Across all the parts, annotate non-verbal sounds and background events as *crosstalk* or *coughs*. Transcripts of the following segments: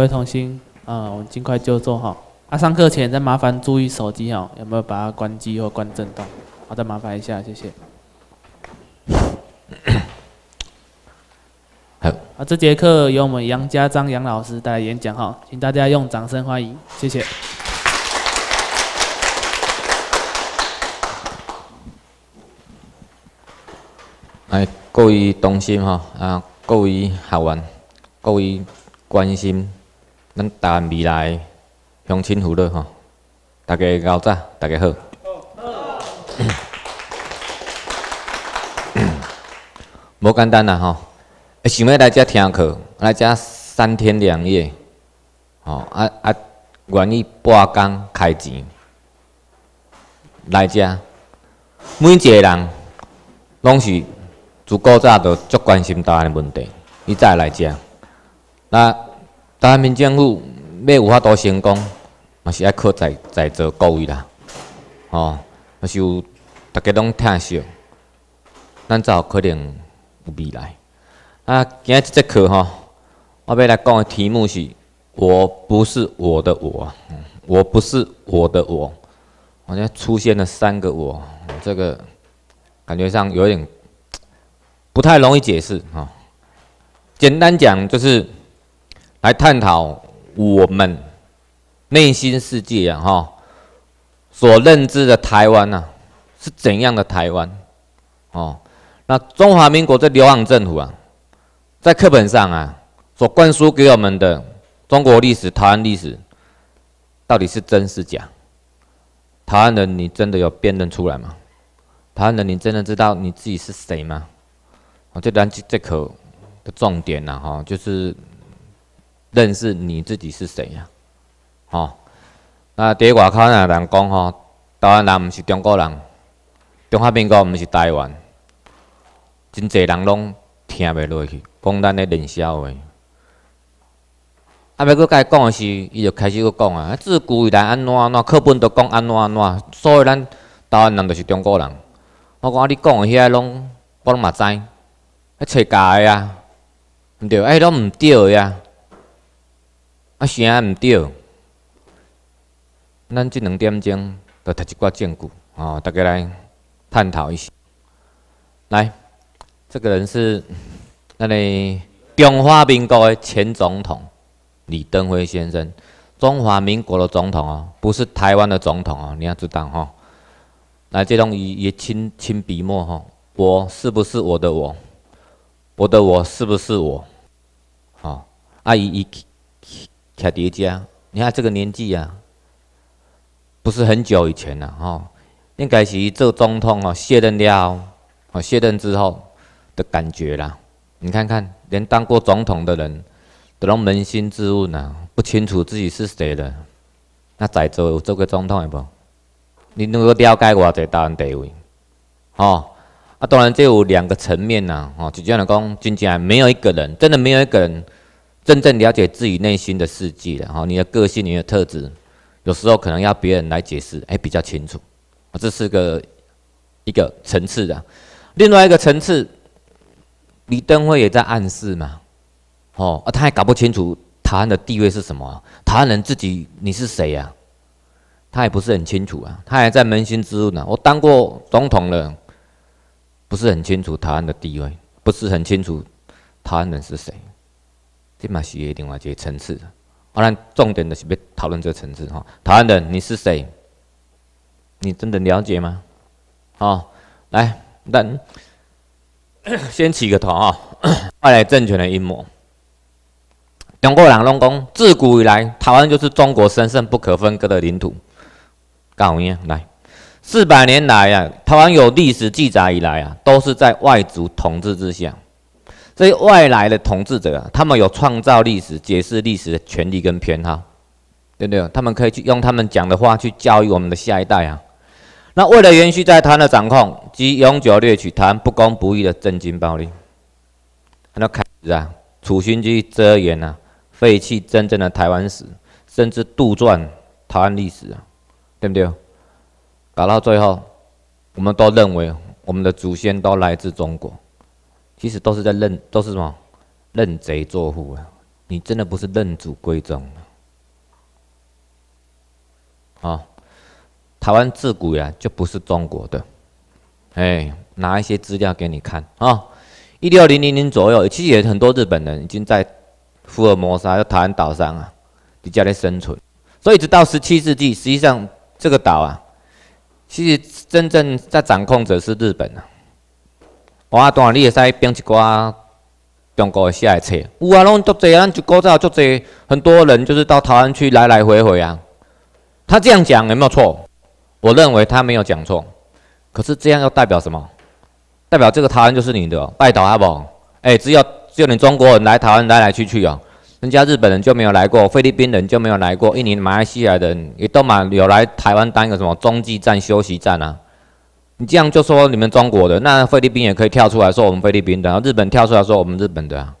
各位同心，啊，我们尽快就坐哈。啊，上课前再麻烦注意手机哦，有没有把它关机或关震动？好的，麻烦一下，谢谢。好，啊，这节课由我们杨家章杨老师带来演讲哈，请大家用掌声欢迎，谢谢。哎，各位同心哈，啊，各位学员，各位关心。咱台湾未来乡亲父老吼，大家较早，大家好。好，好。无简单啦吼，想要来遮听课，来遮三天两夜，吼啊啊，愿意半工开钱，来遮，每一个人拢是自古早就足关心台湾的问题，伊才来遮。那。台民政府要有法度成功，也是要靠在在座各位啦，吼，也是有大家拢疼惜，咱才有可能有未来。啊，今仔一节课吼，我要来讲的题目是：我不是我的我，我不是我的我，好像出现了三个我，这个感觉上有点不太容易解释哦。简单讲就是。来探讨我们内心世界啊，哈，所认知的台湾呐，是怎样的台湾？哦，那中华民国这流亡政府啊，在课本上啊，所灌输给我们的中国历史、台湾历史，到底是真是假？台湾人，你真的有辨认出来吗？台湾人，你真的知道你自己是谁吗？我这段这口的重点呢，哈，就是。认识你自己是谁呀？哦，那伫外口人讲吼，台湾人毋是中国人，中华民国毋是台湾，真济人拢听袂落去，讲咱咧冷笑话。啊，欲阁甲伊讲的是，伊就开始佫讲啊，自古以来安怎安怎，课本都讲安怎安怎，所以咱台湾人就是中国人。我讲你讲个遐拢拢嘛知，迄揣吵的啊，毋对，迄拢毋对啊。啊，啥毋对？咱这两点钟，都读一寡证据，哦，大家来探讨一下。来，这个人是那里中华民国的前总统李登辉先生，中华民国的总统哦，不是台湾的总统哦，你要知道哈。来，这种以以亲亲笔墨哈，我是不是我的我？我的我是不是我？哦，啊，伊伊他叠加，你看这个年纪啊，不是很久以前了吼，应该是做总统哦，卸任了，哦，卸任之后的感觉啦。你看看，连当过总统的人，都扪心自问呐，不清楚自己是谁了。那在座有做过总统的不？你能够了解我这大人地位，哦，啊，当然这有两个层面呐，哦，就像讲，真正没有一个人，真的没有一个人。真正了解自己内心的事迹了哈，你的个性，你的特质，有时候可能要别人来解释，哎，比较清楚。这是个一个层次的。另外一个层次，李登辉也在暗示嘛，哦，啊，他还搞不清楚台湾的地位是什么，台湾人自己你是谁呀？他也不是很清楚啊，他还在扪心自问呢。我当过总统了，不是很清楚台湾的地位，不是很清楚台湾人是谁。这嘛是另外一个层次，好，咱重点的是要讨论这个层次哈。台湾人，你是谁？你真的了解吗？好，来，咱 *coughs* 先起个头啊。*coughs* 外来政权的阴谋，中国人龙工自古以来，台湾就是中国神圣不可分割的领土。讲完，来，四百年来啊，台湾有历史记载以来啊，都是在外族统治之下。所以，外来的统治者，他们有创造历史、解释历史的权利跟偏好，对不对？他们可以去用他们讲的话去教育我们的下一代啊。那为了延续在台的掌控及永久掠取台不公不义的正金暴力，那开始啊，储勋去遮掩啊，废弃真正的台湾史，甚至杜撰台湾历史啊，对不对？搞到最后，我们都认为我们的祖先都来自中国。其实都是在认，都是什么认贼作父啊！你真的不是认祖归宗啊！啊，台湾自古呀就不是中国的，哎，拿一些资料给你看啊。一六零零年左右，其实也很多日本人已经在福尔摩沙，就台湾岛上啊，比较在生存。所以直到十七世纪，实际上这个岛啊，其实真正在掌控者是日本啊。我当然你会使编一寡中国写的书。有啊，拢足侪咱就古早足侪，很多人就是到台湾去来来回回啊。他这样讲有没有错？我认为他没有讲错。可是这样又代表什么？代表这个台湾就是你的，哦，拜倒阿不？哎，只有只有你中国人来台湾来来去去哦，人家日本人就没有来过，菲律宾人就没有来过，印尼、马来西亚人也都嘛有来台湾当一个什么中继站、休息站啊。你这样就说你们中国的，那菲律宾也可以跳出来说我们菲律宾的，然后日本跳出来说我们日本的啊，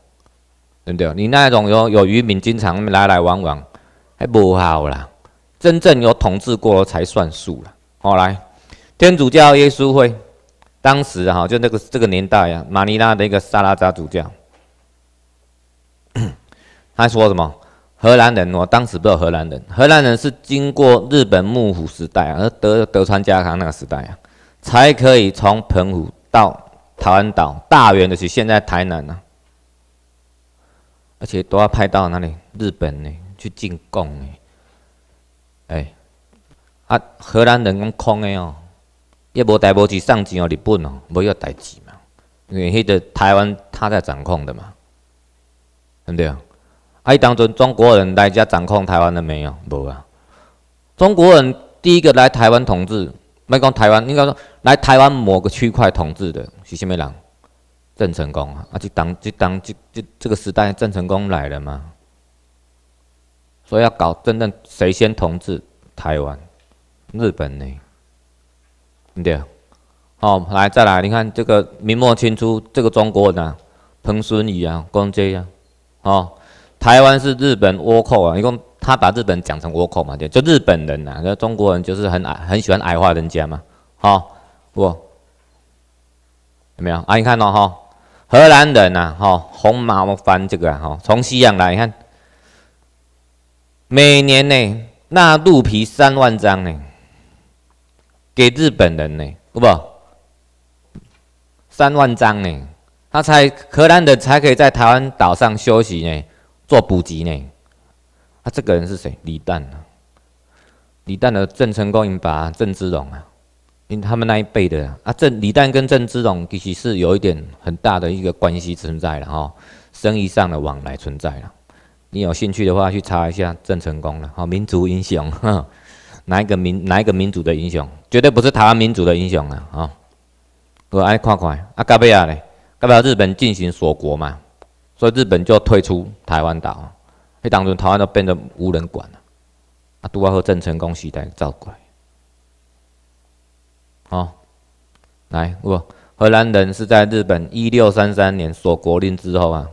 对不对？你那种有有渔民经常来来往往，还不好啦。真正有统治过才算数了。我来，天主教耶稣会，当时哈就那个这个年代啊，马尼拉的一个萨拉扎主教，*coughs* 他说什么？荷兰人，我当时不知道荷兰人，荷兰人是经过日本幕府时代啊，而德德川家康那个时代啊。才可以从澎湖到台湾岛、大园的去，现在台南呢，而且都要派到哪里？日本呢，去进贡的。哎，啊，荷兰人讲空的哦，一无代无志上金哦，日本哦，没有代志嘛，因为迄个台湾他在掌控的嘛，对不对啊？哎，当中中国人来家掌控台湾的没有？无啊，中国人第一个来台湾统治。咪讲台湾，应讲说来台湾某个区块统治的是么人？郑成功啊，啊就当就当就就这个时代郑成功来了嘛，所以要搞真正谁先统治台湾？日本呢？对啊，哦来再来，你看这个明末清初这个中国人啊，彭孙贻啊、光接啊，哦台湾是日本倭寇啊，一共。他把日本讲成倭寇嘛，就就日本人呐，那中国人就是很矮，很喜欢矮化人家嘛，好不？有没有啊？你看到哈？荷兰人呐，哈，红毛翻这个哈，从西洋来，你看，每年呢，那鹿皮三万张呢，给日本人呢，不不，三万张呢，他才荷兰人才可以在台湾岛上休息呢，做补给呢。啊，这个人是谁？李旦啊，李旦的郑成功、郑拔、郑芝龙啊，因为他们那一辈的啊，郑李旦跟郑芝龙其实是有一点很大的一个关系存在了哈，生意上的往来存在了。你有兴趣的话，去查一下郑成功了，哦，民族英雄，哪一个民哪一个民族的英雄？绝对不是台湾民族的英雄啊！我爱看看啊，干呢？嘞？干嘛？日本进行锁国嘛，所以日本就退出台湾岛。被当作台湾都变得无人管了。啊，杜阿和郑成功时代造来，哦，来我荷兰人是在日本一六三三年锁国令之后啊，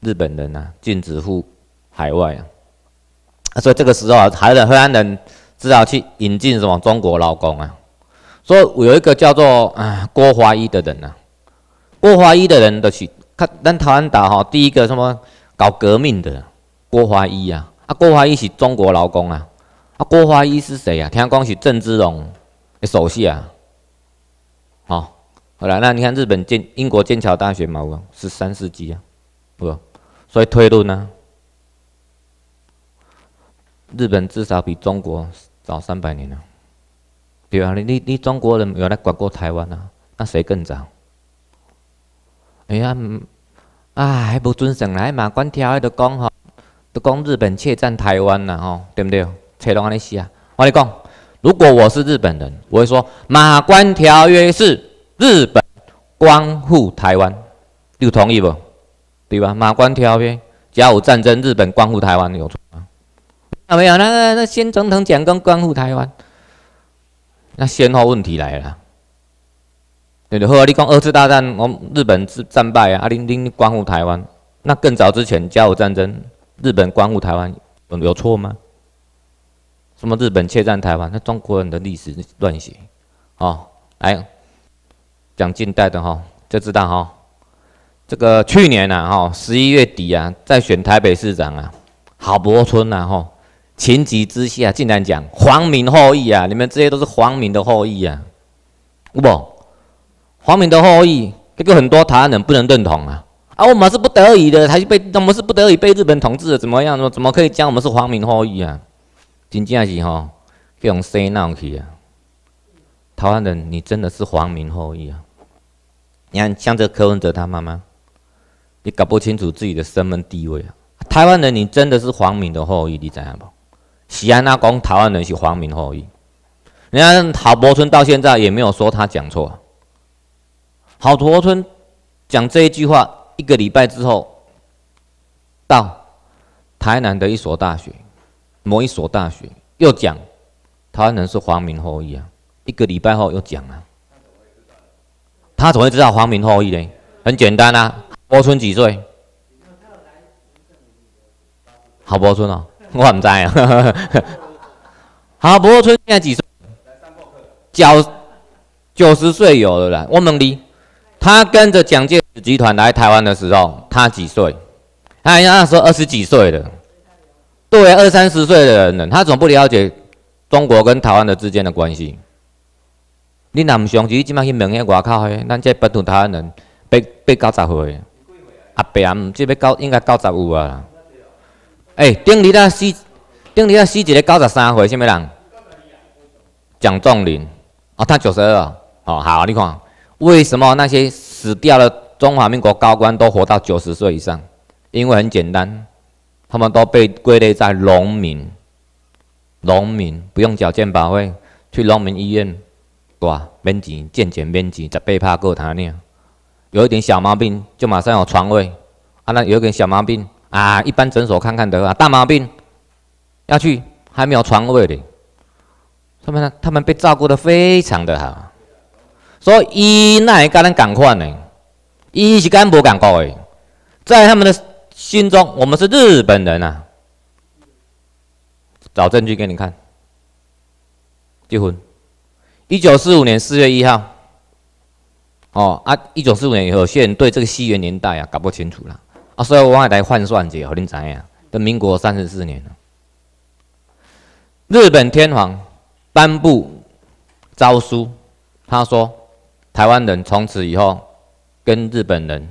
日本人啊禁止赴海外啊，所以这个时候啊，台湾荷兰人只好去引进什么中国劳工啊。说有一个叫做啊郭华一的人啊，郭华一的人都去看，咱台湾岛哈第一个什么搞革命的。郭怀一啊，啊，郭怀一是中国劳工啊，啊，郭怀一是谁啊？听讲是郑芝龙的手下、啊，好，好啦，那你看日本剑，英国剑桥大学嘛，十三世纪啊，不，所以推论呢，日本至少比中国早三百年啊，对啊，你你你中国人原来管过台湾啊，那谁更早？哎呀，啊，还无准上来，马关条约都讲好。都讲日本窃占台湾呐，吼，对不对？扯东安尼西啊！我讲，如果我是日本人，我会说《马关条约》是日本光复台湾，你同意不？对吧？《马关条约》、甲午战争，日本光复台湾有错吗？啊，没有。那个那新总统讲光光复台湾，那先后问题来了。对对，后来你讲二次大战，我日本战败啊，啊，你你光复台湾，那更早之前甲午战争。日本光顾台湾，有错吗？什么日本侵占台湾？那中国人的历史乱写，哦，来讲近代的哈，就知道哈，这个去年呐哈，十一月底啊，在选台北市长啊，郝柏村呐哈，情急之下竟然讲皇民后裔啊，你们这些都是皇民的后裔啊，不，皇民的后裔，这个很多台湾人不能认同啊。啊，我们是不得已的，才是被我们是不得已被日本统治的？怎么样？怎么可以讲我们是皇民后裔啊？真正是吼，这种塞孬去啊！台湾人，你真的是皇民后裔啊？你看，像这柯文哲他妈妈，你搞不清楚自己的身份地位啊！台湾人，你真的是皇民的后裔？你知道不？许安那公，台湾人是皇民后裔。人家郝柏村到现在也没有说他讲错。郝柏村讲这一句话。一个礼拜之后，到台南的一所大学，某一所大学又讲，他能是皇明后裔啊？一个礼拜后又讲啊？他怎么会知道皇明后裔呢？很简单啊，波春几岁？好，波春哦，我唔知啊。好，波春现在几岁？九九十岁有了啦。我们离他跟着蒋介集团来台湾的时候，他几岁？他那时候二十几岁了。对，二三十岁的人，他总不了解中国跟台湾的之间的关系。你若毋想，你即摆去问下外口去，咱这本土台湾人，八八九十岁。阿伯啊，唔，即要九，应该九十有啊。诶，顶日啊死，顶日啊死一个九十三岁，什物人？蒋仲林，哦，他九十二。哦，好，你看，为什么那些死掉了？中华民国高官都活到九十岁以上，因为很简单，他们都被归类在农民。农民不用缴健保费，去农民医院，哇，免钱，健检免钱，十倍怕过他俩。有一点小毛病，就马上有床位。啊，那有一点小毛病，啊，一般诊所看看得了。大毛病，要去还没有床位的。他们呢，他们被照顾的非常的好，所以哪一个人赶快呢？一是干博感高哎，在他们的心中，我们是日本人呐。找证据给你看，结婚，一九四五年四月一号。哦啊，一九四五年有些人对这个西元年代啊搞不清楚了啊，所以我爱来换算一下，和您知影，跟民国三十四年了。日本天皇颁布诏书，他说：“台湾人从此以后。”跟日本人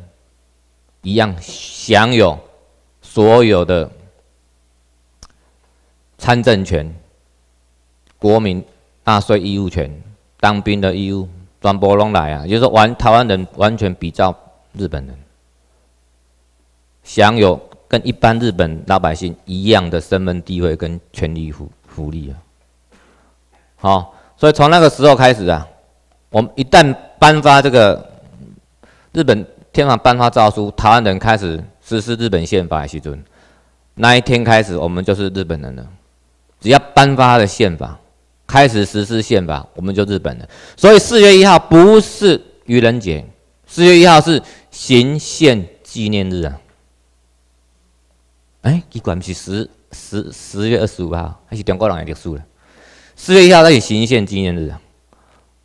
一样享有所有的参政权、国民纳税义务权、当兵的义务，转播龙来啊！就是说，完台湾人完全比照日本人，享有跟一般日本老百姓一样的身份地位跟权利福福利啊！好，所以从那个时候开始啊，我们一旦颁发这个。日本天皇颁发诏书，台湾人开始实施日本宪法。的时尊那一天开始，我们就是日本人了。只要颁发了宪法开始实施宪法，我们就日本人。所以四月一号不是愚人节，四月一号是行宪纪念日啊！哎，你管不是十十十月二十五号，还是中国人来立书了？四月一号那是行宪纪念日，啊。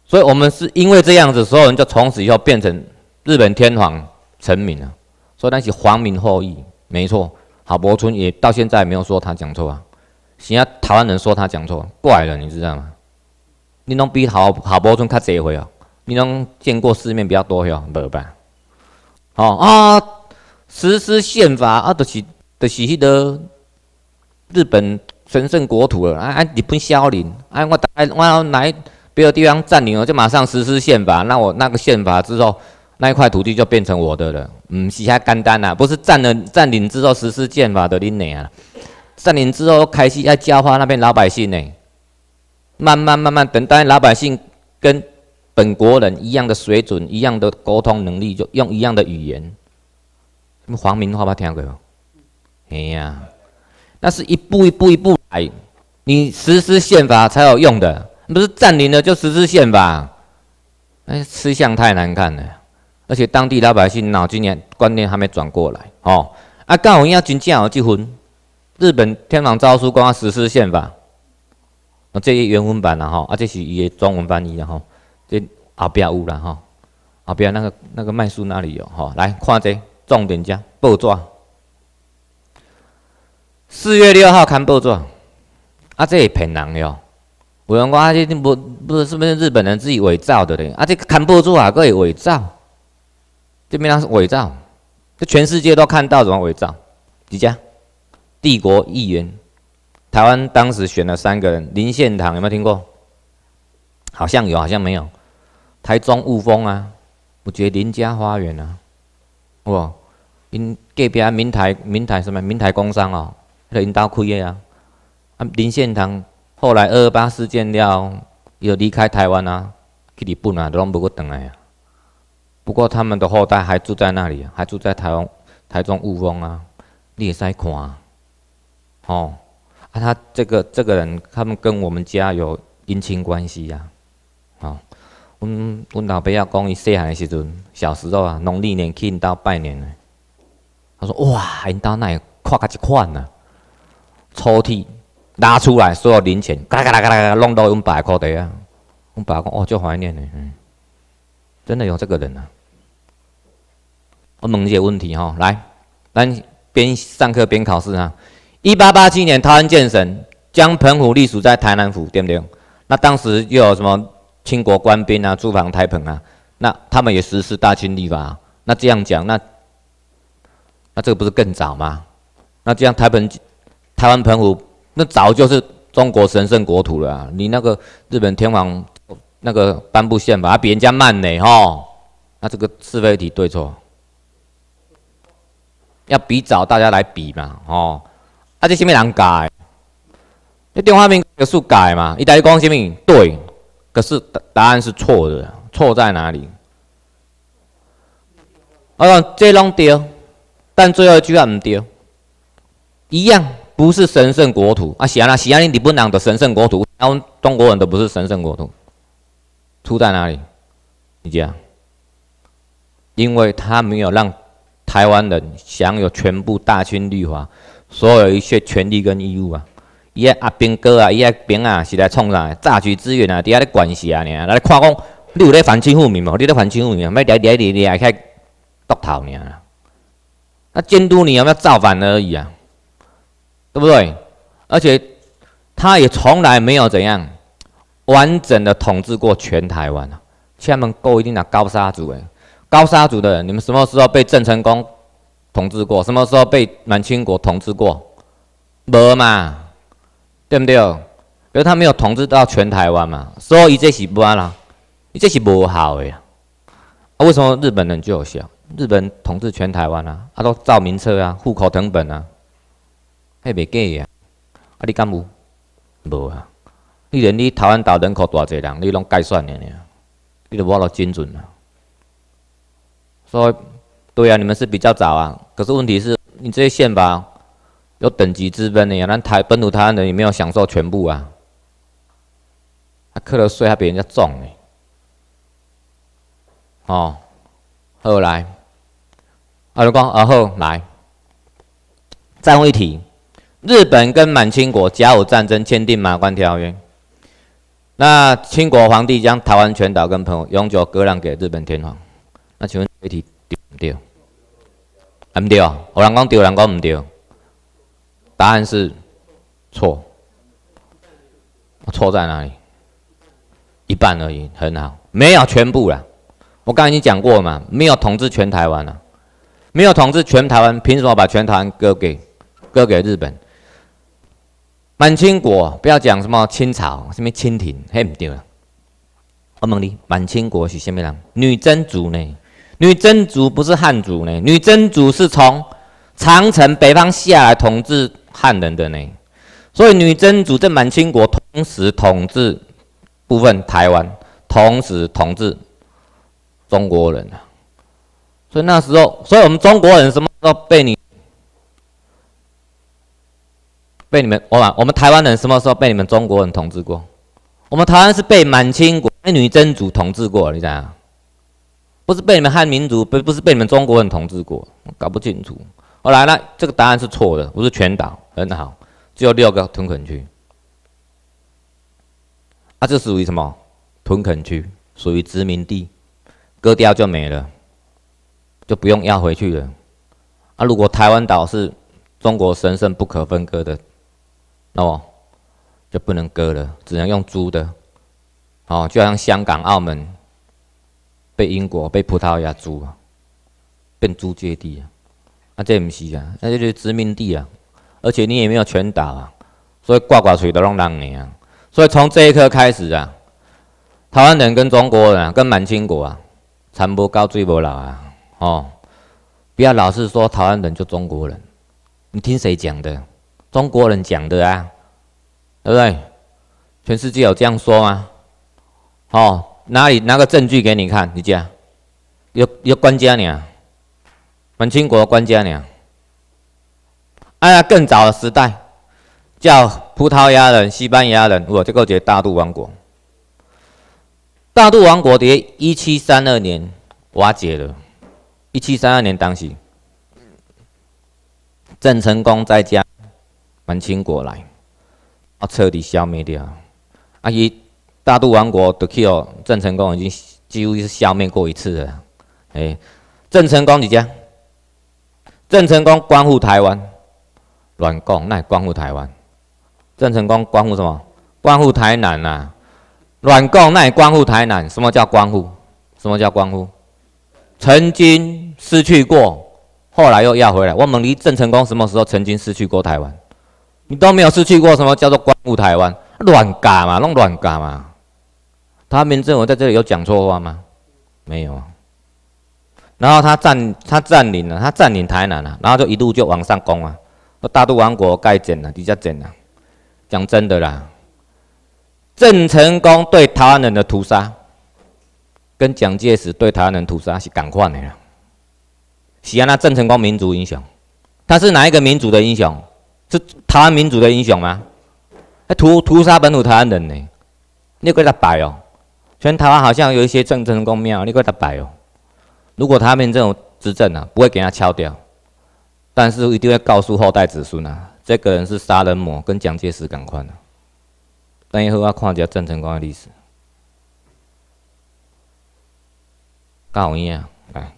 所以我们是因为这样子，所有人就从此以后变成。日本天皇臣民啊，所以那是皇民后裔，没错。郝柏村也到现在没有说他讲错啊。现在台湾人说他讲错，怪了，你知道吗？你能比郝郝柏村较侪回哦，你能见过世面比较多哟，冇办。哦啊，实施宪法啊，就是就是迄个日本神圣国土了。啊啊，日本占领，啊我打我来别的地方占领了，就马上实施宪法。那我那个宪法之后。那一块土地就变成我的了。嗯，是下简单啦，不是占了占领之后实施宪法的恁呢，啊。占领之后开始要教化那边老百姓呢，慢慢慢慢等待老百姓跟本国人一样的水准，一样的沟通能力，就用一样的语言。黄明话不听有？哎呀，那是一步一步一步来，你实施宪法才有用的，不是占领了就实施宪法？哎，吃相太难看了。而且当地老百姓脑筋念观念还没转过来哦。啊，刚好要真正要结婚。日本天皇诏书关于实施宪法，啊，这些原文版然吼，啊，这是伊的中文版译的哈。这阿表乌了哈，阿表那个那个麦书那里有哈。来看一下重点，只报纸。四月六号看报纸，啊，这是骗人的哦。有人讲啊，这不不是不是日本人自己伪造的对？啊，这看报纸啊，可以伪造。边变是伪造，这全世界都看到怎么伪造？几家？帝国议员，台湾当时选了三个人，林献堂有没有听过？好像有，好像没有。台中雾峰啊，我觉得林家花园啊，哇，因隔壁啊，闽台闽台什么？闽台工商哦，他引刀开的啊。啊，林献堂后来二二八事件了后，又离开台湾啊，去日本啊，拢不个回来啊。不过他们的后代还住在那里，还住在台中、台中雾峰啊、烈山矿啊，哦，他这个这个人，他们跟我们家有姻亲关系呀，哦，我我老爸要讲伊细汉的时阵，小时候啊，农历年去到拜年呢，他说哇，去到那里，甲一罐啊，抽屉拿出来所有零钱，嘎啦嘎啦嘎啦，拢到五百块的啊，我爸讲哦，最怀念的。真的有这个人啊！我一些问题哈，来，来边上课边考试啊！一八八七年台湾建省，将澎湖隶属在台南府，对不对？那当时又有什么清国官兵啊驻防台澎啊？那他们也实施大清律法。那这样讲，那那这个不是更早吗？那这样台澎，台湾澎湖，那早就是中国神圣国土了。你那个日本天皇。那个颁布宪法，他比人家慢呢，吼。那这个是非题对错，要比早大家来比嘛，吼。啊，这什么人改，你电话面是数改嘛？一大一讲什么？对，可是答案是错的，错在哪里？我讲这拢对，但最后一句话唔对，一样不是神圣国土啊！喜安啊，喜安你你不人的神圣国土，啊，们中国人都不是神圣国土。出在哪里？你讲，因为他没有让台湾人享有全部大清律法所有一些权利跟义务啊！伊在阿兵哥啊，伊在兵啊，是冲从哪？榨取资源啊，伫遐咧关系啊，你啊，你看讲，你有咧反清复明无？你咧反清复明，掠掠掠掠条开督头尔。那监督你有没有造反而已啊，对不对？而且他也从来没有怎样。完整的统治过全台湾呐，厦门够一定的高沙族哎，高沙族的，人，你们什么时候被郑成功统治过？什么时候被满清国统治过？没嘛，对不对哦？因为他没有统治到全台湾嘛，所以这是不安啦，这是无效的呀。啊，为什么日本人就有效？日本统治全台湾啊，他都造名册啊，户口登本啊，还别给啊他敢不？无啊。你连你台湾岛人口偌济人，你拢计算的，你都无落精准啊。所以，对啊，你们是比较早啊。可是问题是你这些宪法有等级之分的，那台本土台湾人也没有享受全部啊。还克了税，还比人家重的。哦，后来，啊，你讲，而后来，再位一提，日本跟满清国甲午战争签订马关条约。那清国皇帝将台湾全岛跟朋友永久割让给日本天皇。那请问这题对不对？不对啊，有人讲对，有人讲不对。答案是错。错在哪里？一半而已，很好，没有全部了。我刚才已经讲过嘛，没有统治全台湾了，没有统治全台湾，凭什么把全台湾割给割给日本？满清国不要讲什么清朝，什么清廷，嘿，不对了。我问你，满清国是虾米人？女真族呢？女真族不是汉族呢？女真族是从长城北方下来统治汉人的呢。所以女真族在满清国同时统治部分台湾，同时统治中国人啊。所以那时候，所以我们中国人什么时候被你？被你们，我问我们台湾人什么时候被你们中国人统治过？我们台湾是被满清国、被女真族统治过，你想，不是被你们汉民族，不不是被你们中国人统治过，搞不清楚。我来了，这个答案是错的，不是全岛，很好，只有六个屯垦区。啊，这属于什么？屯垦区属于殖民地，割掉就没了，就不用要回去了。啊，如果台湾岛是中国神圣不可分割的。哦，就不能割了，只能用租的，哦，就像香港、澳门被英国、被葡萄牙租啊，变租借地啊，啊这不是啊，那就是殖民地啊，而且你也没有全打啊，所以挂挂水都让让呢，所以从这一刻开始啊，台湾人跟中国人啊，跟满清国啊，惨不高，追不老啊，哦，不要老是说台湾人就中国人，你听谁讲的？中国人讲的啊，对不对？全世界有这样说吗？哦，哪里拿个证据给你看？你讲，有有官家呢，满清国官家呢。哎呀，更早的时代叫葡萄牙人、西班牙人，我这个叫大渡王国。大渡王国在一七三二年瓦解了，一七三二年当时，郑成功在家。满清过来，要彻底消灭掉。啊！伊大渡王国就去哦，郑成功已经几乎是消灭过一次了。哎，郑成功几家？郑成功光复台湾，乱共那也光复台湾。郑成功光复什么？光复台南呐，乱共那也光复台南。什么叫光复？什么叫光复？曾经失去过，后来又要回来。我问你，郑成功什么时候曾经失去过台湾？你都没有失去过什么叫做光复台湾？乱搞嘛，弄乱搞嘛。他民政我在这里有讲错话吗？没有。然后他占，他占领了，他占领台南了，然后就一路就往上攻啊。大渡王国该建了，底下建了。讲真的啦，郑成功对台湾人的屠杀，跟蒋介石对台湾人屠杀是赶快的呀。西安那郑成功民族英雄，他是哪一个民族的英雄？是台湾民主的英雄吗？还屠屠杀本土台湾人呢？你给他摆哦！全台湾好像有一些郑成功庙，你给他摆哦！如果他们这种执政啊，不会给他敲掉，但是一定会告诉后代子孙啊，这个人是杀人魔，跟蒋介石同款的。等以后我看一下郑成功的历史。搞一样，来，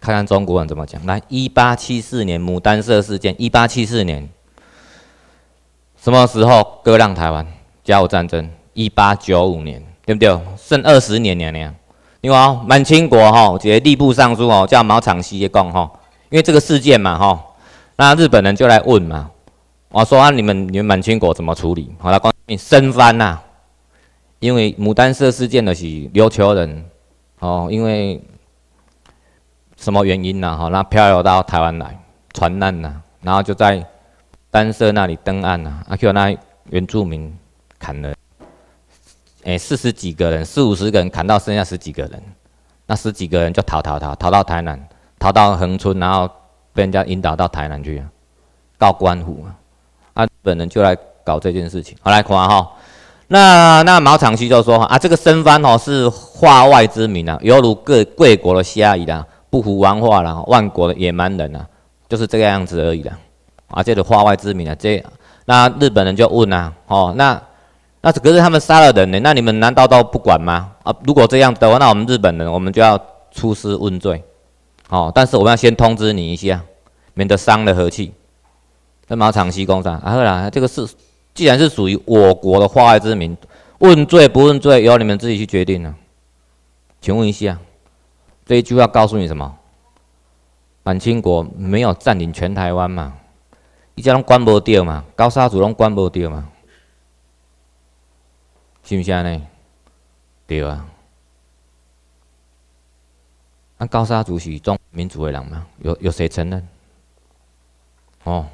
看看中国人怎么讲。来，一八七四年牡丹社事件，一八七四年。什么时候割让台湾、甲午战争？一八九五年，对不对？剩二十年，娘娘。另外，满清国哈，节吏部尚书哦，叫毛长熙一讲哈。因为这个事件嘛哈，那日本人就来问嘛，我说啊，你们你们满清国怎么处理？好了，关于升翻呐，因为牡丹社事件的是琉球人哦，因为什么原因呢？哈，那漂流到台湾来，船难呐，然后就在。三社那里登岸呐，阿 Q 那原住民砍了，哎，四十几个人，四五十个人砍到剩下十几个人，那十几个人就逃逃逃逃到台南，逃到横村，然后被人家引导到台南去，到官府啊，啊，本人就来搞这件事情。好，来看哈，那那毛长旭就说啊，这个生番哦是化外之民啊，犹如各贵国的虾夷啦，不服王化啦，万国的野蛮人啊，就是这个样子而已啦。啊，这个化外之民啊，这那日本人就问啊，哦，那那可是他们杀了人呢，那你们难道都不管吗？啊，如果这样的话，那我们日本人我们就要出师问罪，哦，但是我们要先通知你一下，免得伤了和气。那马场西工厂，啊，后来这个是既然是属于我国的化外之民，问罪不问罪由你们自己去决定呢。请问一下，这一句话告诉你什么？满清国没有占领全台湾嘛？伊只拢关无着嘛，高沙族拢关无着嘛，是毋是安尼？对啊。那高沙族是中民族的人嘛？有有谁承认？哦，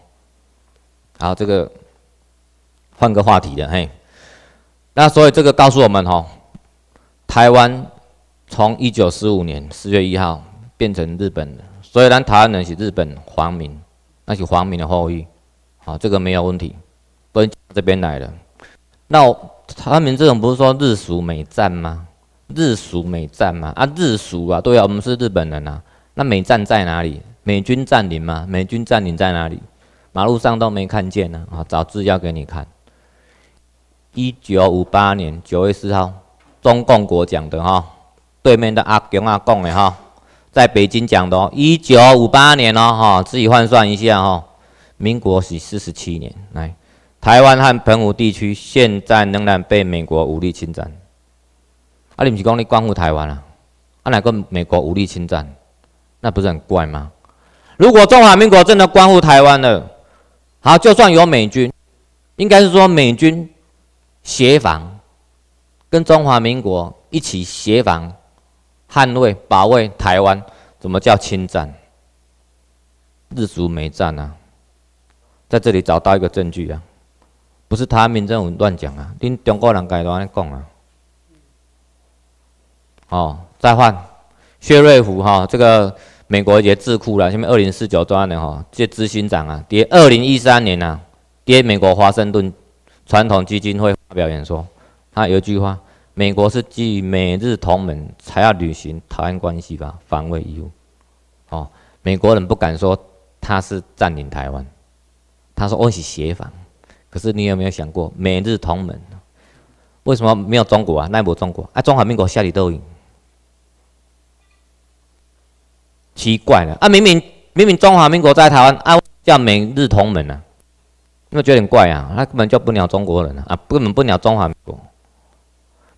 好，这个换个话题了嘿。那所以这个告诉我们吼，台湾从一九四五年四月一号变成日本，虽然台湾人是日本皇民，那是皇民的后裔。好，这个没有问题。搬这边来了。那他们这种不是说日属美战吗？日属美战吗？啊，日属啊，对啊，我们是日本人啊。那美战在哪里？美军占领吗？美军占领在哪里？马路上都没看见呢。啊，找资料给你看。一九五八年九月四号，中共国讲的哈，对面的阿强阿贡的哈，在北京讲的。哦。一九五八年哦，哈，自己换算一下哈。民国四十七年来，台湾和澎湖地区现在仍然被美国武力侵占。啊，你不是讲你光顾台湾了？啊，两个美国武力侵占，那不是很怪吗？如果中华民国真的光顾台湾了，好，就算有美军，应该是说美军协防，跟中华民国一起协防、捍卫、保卫台湾，怎么叫侵占？日足美占啊？在这里找到一个证据啊，不是台湾民政府乱讲啊，恁中国人该怎安讲啊？哦，再换薛瑞福哈，这个美国一智库了，下面二零四九专案的哈，这执行长啊，跌二零一三年啊，跌美国华盛顿传统基金会发表演说，他有一句话：美国是基于美日同盟才要履行台湾关系法防卫义务。哦，美国人不敢说他是占领台湾。他说：“我是协防，可是你有没有想过，美日同盟为什么没有中国啊？奈何中国？哎，中华民国下里都赢，奇怪了啊！明明明明中华民国在台湾，啊叫美日同盟啊，那没有觉得怪啊？他根本就不鸟中国人啊，根本不鸟中华民国，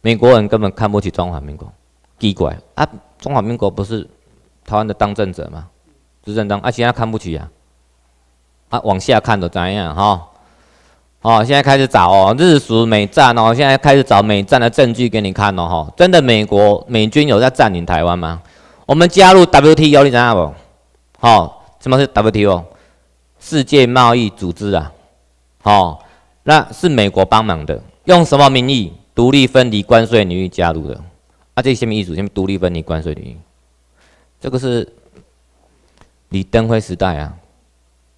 美国人根本看不起中华民国，奇怪啊！中华民国不是台湾的当政者吗？执政党啊，现在看不起啊。”啊，往下看的怎样哈？哦，现在开始找哦，日属美战哦，现在开始找美战的证据给你看哦。哈！真的，美国美军有在占领台湾吗？我们加入 WTO 你知道不？好，什么是 WTO？世界贸易组织啊！好，那是美国帮忙的，用什么名义独立分离关税领域加入的？啊，这意思？什么独立分离关税领域，这个是李登辉时代啊。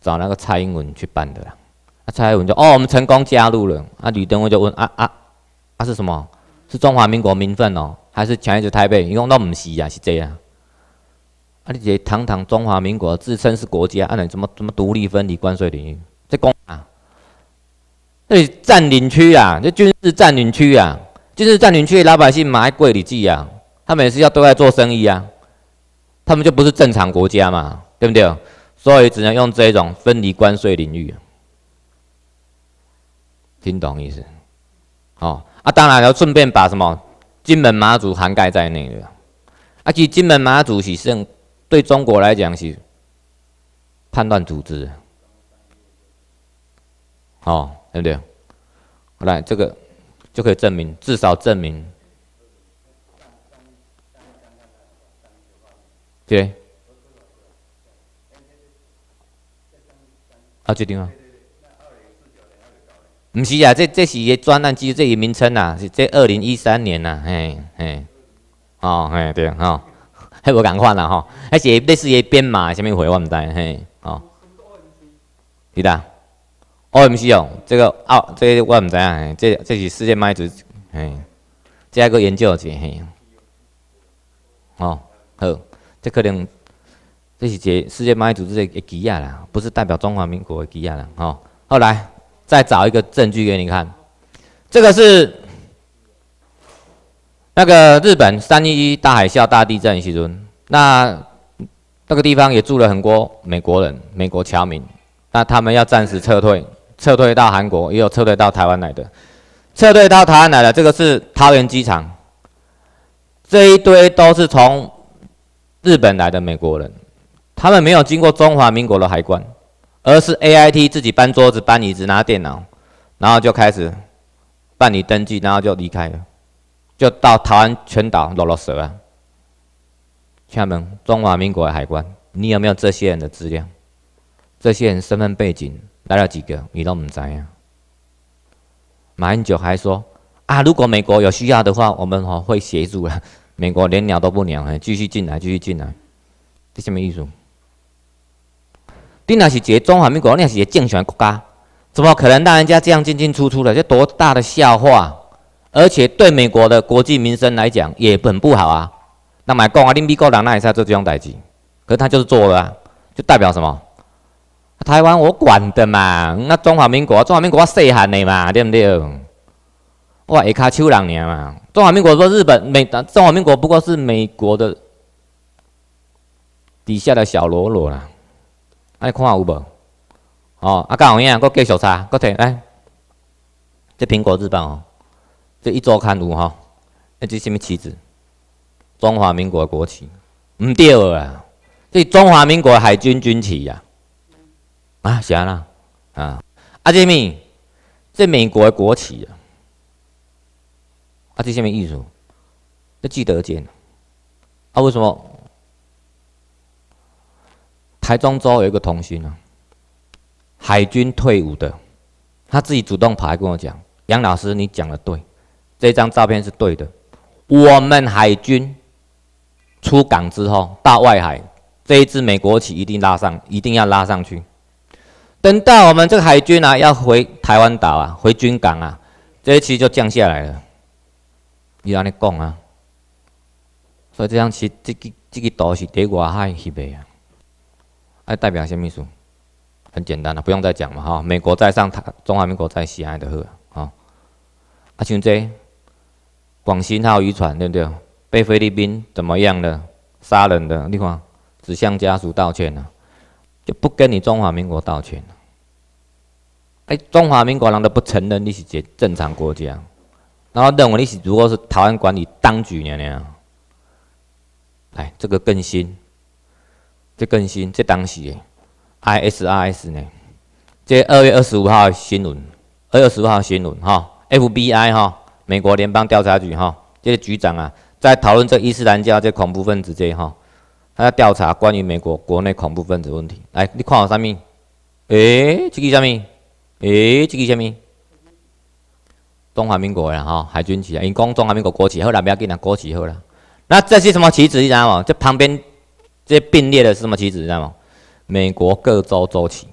找那个蔡英文去办的啦，啊，蔡英文就哦，我们成功加入了。啊，吕登辉就问啊啊，啊是什么？是中华民国民愤哦？还是强制台北？因为那不是啊，是这样。啊，你这堂堂中华民国自称是国家，啊，你怎么怎么独立分离关税域？这公啊？那里占领区啊，这军事占领区啊，军事占领区老百姓买贵柜里啊，他们也是要对外做生意啊，他们就不是正常国家嘛，对不对？所以只能用这种分离关税领域，听懂意思？哦，啊，当然要顺便把什么金门马祖涵盖在内了。啊，其金门马祖是正对中国来讲是判断组织哦，对不对？来，这个就可以证明，至少证明，对。啊，定条，毋是啊，这这是个专探机，这一名称啊，是这二零一三年啊，嘿，嘿，哦，嘿，对呀，吼，迄无更换啦，吼，而且类似个编码，啥物事我毋知，嘿，哦，是嗒，OMC 哦，这个澳，这个、我毋知啊，嘿，这这是世界麦子，嘿，再一个研究者嘿，哦，好，这可能。这是解世界贸易组织的基亚了，不是代表中华民国的基亚了。哦，后来再找一个证据给你看，这个是那个日本三一一大海啸大地震时间，那那个地方也住了很多美国人、美国侨民。那他们要暂时撤退，撤退到韩国，也有撤退到台湾来的。撤退到台湾来的，这个是桃园机场，这一堆都是从日本来的美国人。他们没有经过中华民国的海关，而是 AIT 自己搬桌子、搬椅子、拿电脑，然后就开始办理登记，然后就离开了，就到台湾全岛落落手了。亲们，中华民国的海关，你有没有这些人的资料？这些人身份背景来了几个，你都唔知啊？马英九还说啊，如果美国有需要的话，我们会协助啊。美国连鸟都不鸟，继续进来，继续进来。这什么意思？你那是一个中华民国，那是一个竞选国家，怎么可能让人家这样进进出出的？这多大的笑话！而且对美国的国际民生来讲也很不好啊。那买讲啊，你美国人那一下做这种代志，可是他就是做了，就代表什么？台湾我管的嘛，那中华民国，中华民国我细汉的嘛，对不对？我下骹手人嘛，中华民国说日本美，中华民国不过是美国的底下的小喽啰啦。阿你看有无？哦，啊，够有影，阁继续查，阁摕来。这苹果日报哦，这一周刊有吼，那这什物旗子？中华民国国旗？毋对啊，这中华民国海军军旗呀。啊，写啦，啊，啊，这面这美国的国旗啊，阿这下面艺术，这记得坚，啊，为什么？台中州有一个同学呢，海军退伍的，他自己主动跑来跟我讲：“杨老师，你讲的对，这张照片是对的。我们海军出港之后，到外海这一支美国旗一定拉上，一定要拉上去。等到我们这个海军啊，要回台湾岛啊，回军港啊，这一旗就降下来了。伊安尼讲啊，所以这张旗，这个这个图是第外海翕的啊。”哎，代表什么意思？很简单啊，不用再讲嘛，哈！美国在上，台，中华民国在西安的喝啊，像这“广西号”渔船，对不对？被菲律宾怎么样的？杀人的你看，只向家属道歉了，就不跟你中华民国道歉了。哎，中华民国人都不承认你是解正常国家，然后认为你是如果是台湾管理当局娘娘，哎，这个更新。这更新，这当时，I S R S 呢？这二月二十五号新闻，二月十五号新闻，哈，F B I 哈，美国联邦调查局哈，这个局长啊，在讨论这伊斯兰教这恐怖分子这哈，他在调查关于美国国内恐怖分子问题。来，你看有什么？哎，这个什么？哎，这个什么？中华民国呀，哈，海军旗，啊，因公中华民国国旗，后来不要给他国旗后了。那这是什么旗子？你知道吗？这旁边。这并列的是什么旗子？知道吗？美国各州州旗，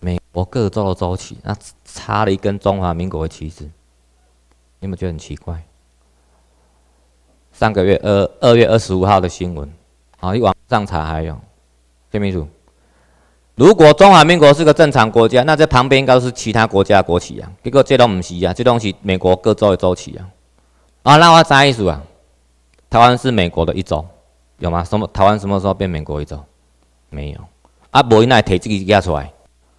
美国各州的州旗，那插了一根中华民国的旗帜，你有没有觉得很奇怪？上个月二二月二十五号的新闻，好，一网上查还有。谢秘书，如果中华民国是个正常国家，那这旁边应该是其他国家国旗啊，结果这不是啊，这东西美国各州的州旗啊。啊，那我啥意思啊，台湾是美国的一州。有吗？什么台湾什么时候变美国一州？没有啊，无伊那提这个字出来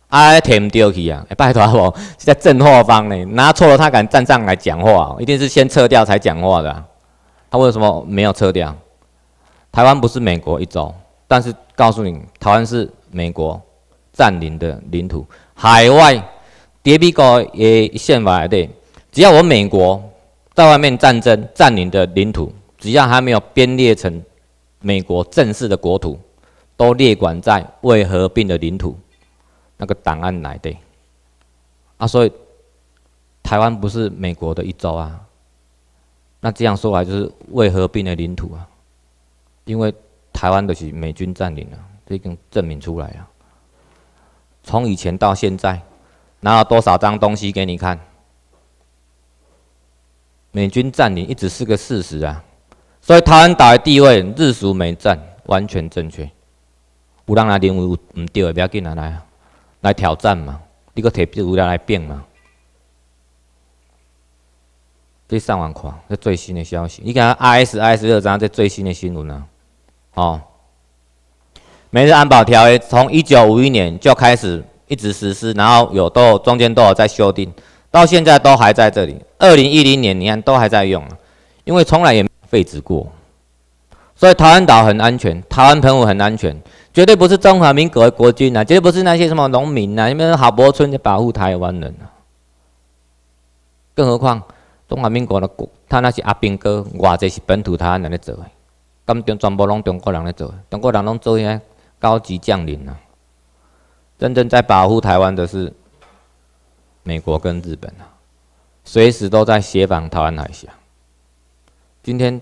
啊，提唔对去啊。拜托啊，无 *laughs* 是在正后方呢，拿错了他敢站上来讲话，一定是先撤掉才讲话的。他为什么没有撤掉？台湾不是美国一州，但是告诉你，台湾是美国占领的领土。海外叠比国也宪法对，只要我美国在外面战争占领的领土，只要还没有编列成。美国正式的国土，都列管在未合并的领土，那个档案来的啊，所以台湾不是美国的一州啊。那这样说来就是未合并的领土啊，因为台湾的是美军占领了，这已经证明出来了。从以前到现在，拿了多少张东西给你看？美军占领一直是个事实啊。所以，台湾岛的地位日属美战完全正确。有人来认为有不对的，不要紧来来挑战嘛。这个特别无人来变嘛。这上网看这最新的消息，你看《I S I S》二张这最新的新闻呢？哦，美日安保条约从一九五一年就开始一直实施，然后有都中间都有在修订，到现在都还在这里。二零一零年你看都还在用因为从来也。废止过，所以台湾岛很安全，台湾朋友很安全，绝对不是中华民国的国军啊，绝对不是那些什么农民啊，你们郝柏村在保护台湾人啊，更何况中华民国的国，他那是阿兵哥，偌在是本土台湾人咧做，咁本全部拢中国人咧做，中国人拢做些高级将领啊，真正在保护台湾的是美国跟日本啊，随时都在协防台湾海峡。今天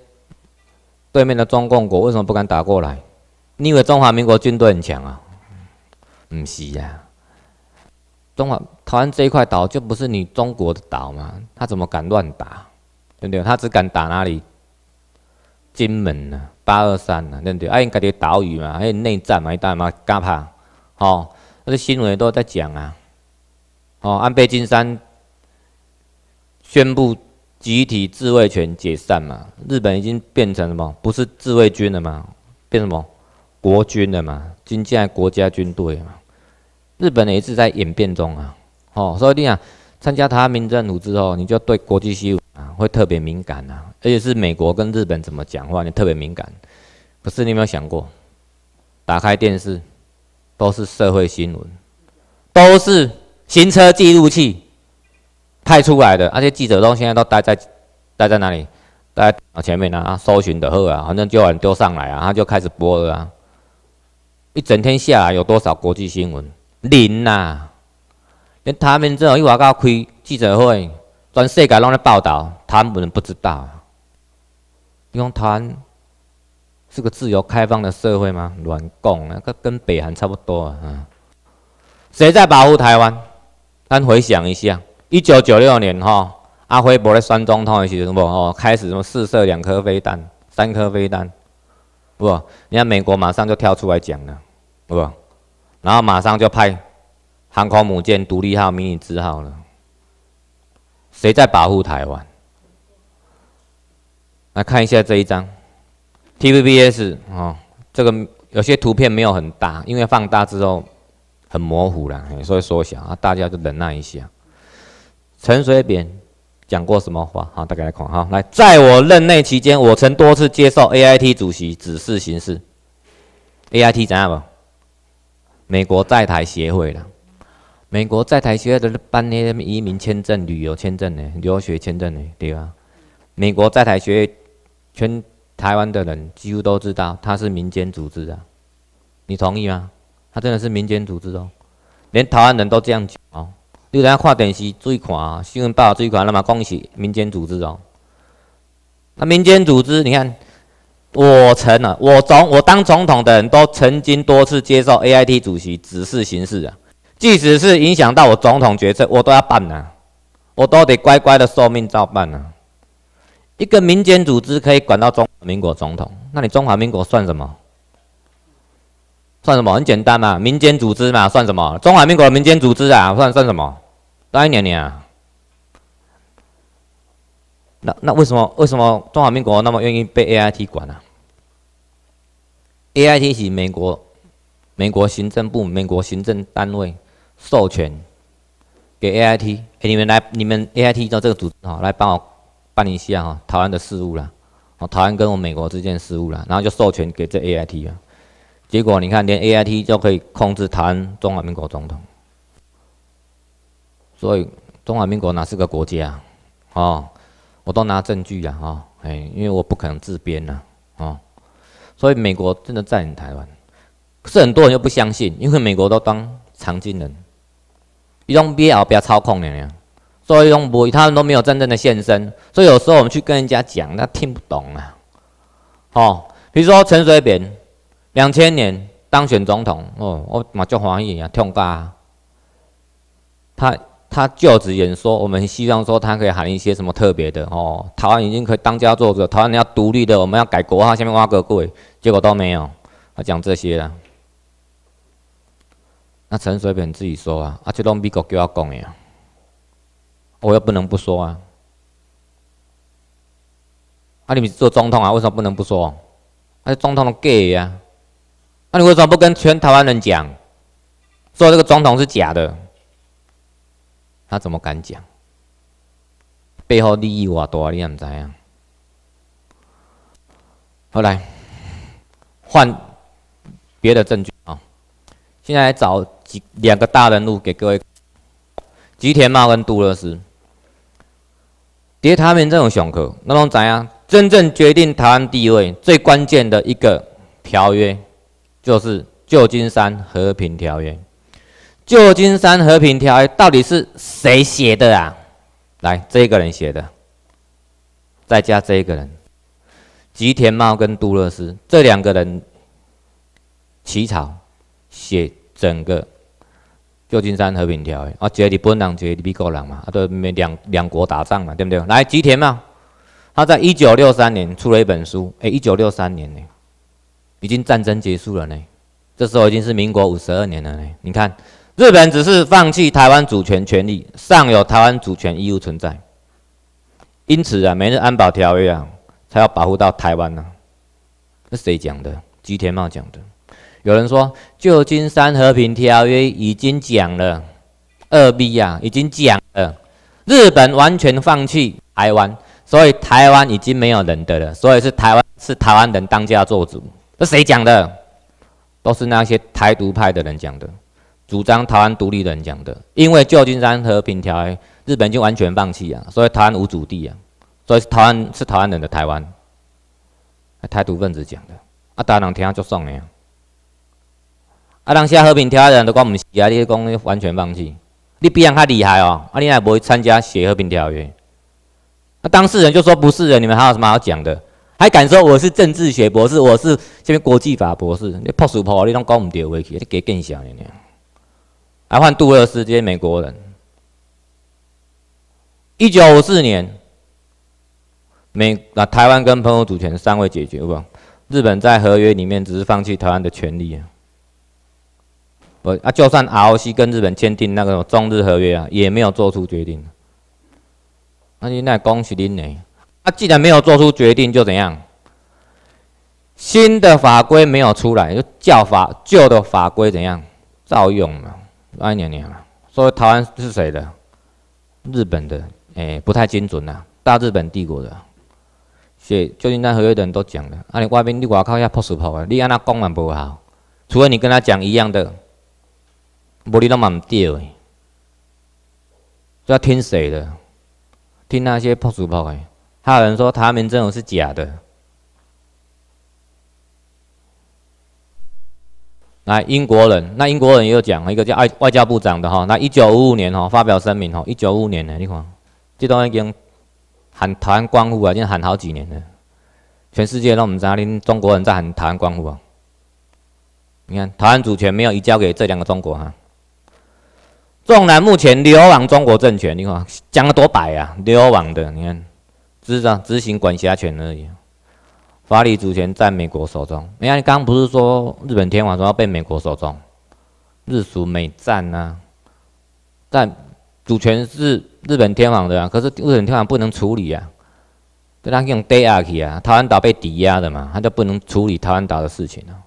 对面的中共国为什么不敢打过来？你以为中华民国军队很强啊？不是呀，中华台湾这一块岛就不是你中国的岛吗？他怎么敢乱打？对不对？他只敢打哪里？金门呐，八二三呐，对不对？啊，用家己的岛屿嘛，有内战嘛，一打嘛，敢怕？哦，那些新闻都在讲啊。哦，安倍晋三宣布。集体自卫权解散嘛？日本已经变成什么？不是自卫军了嘛？变什么？国军了嘛？军舰国家军队嘛？日本也是在演变中啊。哦，所以你讲参加他民政府之后，你就对国际新闻啊会特别敏感啊，而且是美国跟日本怎么讲话，你特别敏感。可是你有没有想过，打开电视都是社会新闻，都是行车记录器。派出来的那些记者都现在都待在，待在哪里？待啊前面啊搜寻的后啊，反正就有人丢上来啊，他就开始播了。一整天下来有多少国际新闻？零呐！连他们这一话到开记者会，全世界拢在报道，他们不知道。你讲台湾是个自由开放的社会吗？乱讲，那个跟北韩差不多啊。谁在保护台湾？咱回想一下。一九九六年，哈，阿辉伯在三中痛的时候，哦，开始什么试射两颗飞弹，三颗飞弹，不，你看美国马上就跳出来讲了，不，然后马上就派航空母舰独立号、迷你之号了，谁在保护台湾？来看一下这一张，TVBS 哦，这个有些图片没有很大，因为放大之后很模糊了，所以缩小啊，大家就忍耐一下。陈水扁讲过什么话？哈，大概来看哈。来，在我任内期间，我曾多次接受 AIT 主席指示行事。AIT 怎样不？美国在台协会了。美国在台协会都是办那些移民签证、旅游签证的、留学签证的，对吧？美国在台协会，全台湾的人几乎都知道，他是民间组织啊。你同意吗？他真的是民间组织哦，连台湾人都这样讲哦。你等下看电视，款看《新闻报》，追看那么恭喜民间组织哦！那民间组织，你看，我曾啊，我总我当总统的人都曾经多次接受 AIT 主席指示行事啊。即使是影响到我总统决策，我都要办啊，我都得乖乖的受命照办啊。一个民间组织可以管到中华民国总统，那你中华民国算什么？算什么？很简单嘛，民间组织嘛，算什么？中华民国的民间组织啊，算算什么？单一年年啊？那那为什么为什么中华民国那么愿意被 AIT 管呢？AIT 是美国美国行政部美国行政单位授权给 AIT，给你们来你们 AIT 到这个组啊，来帮我办一下哈台湾的事务了，哦，台湾跟我美国之间的事务了，然后就授权给这 AIT 了。结果你看，连 A I T 就可以控制台湾中华民国总统，所以中华民国哪是个国家？哦，我都拿证据呀，哦，哎，因为我不可能自编呐，哦，所以美国真的占领台湾，可是很多人又不相信，因为美国都当常金人，一 B L 不要操控的呀，所以用不，他们都没有真正的现身，所以有时候我们去跟人家讲，他听不懂啊，哦，比如说陈水扁。两千年当选总统哦，我马就欢毅啊，痛快啊！他他就职演说，我们希望说他可以喊一些什么特别的哦，台湾已经可以当家作主，台湾要独立的，我们要改国号，下面挖个沟，结果都没有，他讲这些了。那陈水扁自己说啊，啊，这拢美国叫我讲呀，我又不能不说啊。啊，你们做总统啊，为什么不能不说？阿总统都假呀。那你为什么不跟全台湾人讲，说这个总统是假的？他怎么敢讲？背后利益我多，你也不知样。后来换别的证据啊。现在找几两个大人物给各位：吉田茂跟杜勒斯，因为他们这种想口，那种怎样真正决定台湾地位最关键的一个条约。就是旧金山和平条约。旧金山和平条约到底是谁写的啊？来，这个人写的。再加这一个人，吉田茂跟杜勒斯这两个人起草写整个旧金山和平条约。啊，杰里·本人南，杰里·米格兰嘛，啊，都美两两国打仗嘛，对不对？来，吉田茂，他在一九六三年出了一本书，哎，一九六三年呢。已经战争结束了呢，这时候已经是民国五十二年了呢。你看，日本只是放弃台湾主权权利，尚有台湾主权义务存在，因此啊，《美日安保条约》啊，才要保护到台湾呢。是谁讲的？吉田茂讲的。有人说，《旧金山和平条约》已经讲了，二逼呀，已经讲了，日本完全放弃台湾，所以台湾已经没有人的了，所以是台湾是台湾人当家作主。这谁讲的？都是那些台独派的人讲的，主张台湾独立人讲的。因为旧金山和平条约，日本就完全放弃啊，所以台湾无主地啊，所以台湾是台湾人的台湾。台独分子讲的，啊，大家能听就爽了。啊，那些和平条约人如果不是啊，你讲你完全放弃，你比人较厉害哦，啊，你也不会参加写和平条约。那当事人就说不是人，你们还有什么好讲的？还敢说我是政治学博士？我是这边国际法博士。你破水破，你拢搞唔对去，你给更小一呢，还换杜勒斯，这美国人。一九五四年，美那台湾跟澎湖主权尚未解决吧？日本在合约里面只是放弃台湾的权利啊。不啊，就算 ROC 跟日本签订那个中日合约啊，也没有做出决定。那你那恭喜您呢？他既然没有做出决定，就怎样？新的法规没有出来，就叫法旧的法规怎样照用啊？哎少年年了？所以台湾是谁的？日本的，哎，不太精准呐。大日本帝国的，所以最近在合约的人都讲了。啊，你外面你外靠要泼水泡的，你按那讲嘛无好，除非你跟他讲一样的，无你都蛮对的，就要听谁的？听那些泼水跑的。还有人说，台湾民主是假的。来，英国人，那英国人也有讲，一个叫外外交部长的哈，那一九五五年哈发表声明哈，一九五五年呢，你看这段已经喊台湾光复啊，已经喊好几年了。全世界都我们哪里中国人在喊台湾光复啊？你看，台湾主权没有移交给这两个中国哈。纵然目前流亡中国政权，你看讲的多白啊，流亡的，你看。执掌执行管辖权而已，法理主权在美国手中。你看，你刚刚不是说日本天皇说要被美国手中，日属美占啊？但主权是日本天皇的，啊，可是日本天皇不能处理啊。他用抵押去啊，台湾岛被抵押的嘛，他就不能处理台湾岛的事情啊。